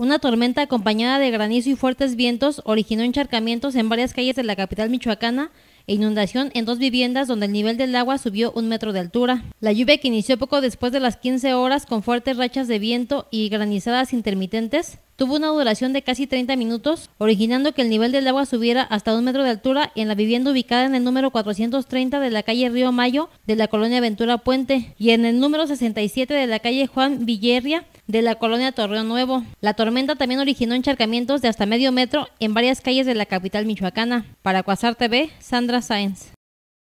Una tormenta acompañada de granizo y fuertes vientos originó encharcamientos en varias calles de la capital michoacana e inundación en dos viviendas donde el nivel del agua subió un metro de altura. La lluvia que inició poco después de las 15 horas con fuertes rachas de viento y granizadas intermitentes tuvo una duración de casi 30 minutos, originando que el nivel del agua subiera hasta un metro de altura en la vivienda ubicada en el número 430 de la calle Río Mayo de la colonia Ventura Puente y en el número 67 de la calle Juan Villerria de la colonia Torreón Nuevo. La tormenta también originó encharcamientos de hasta medio metro en varias calles de la capital michoacana. Para Cuasar TV, Sandra Sáenz.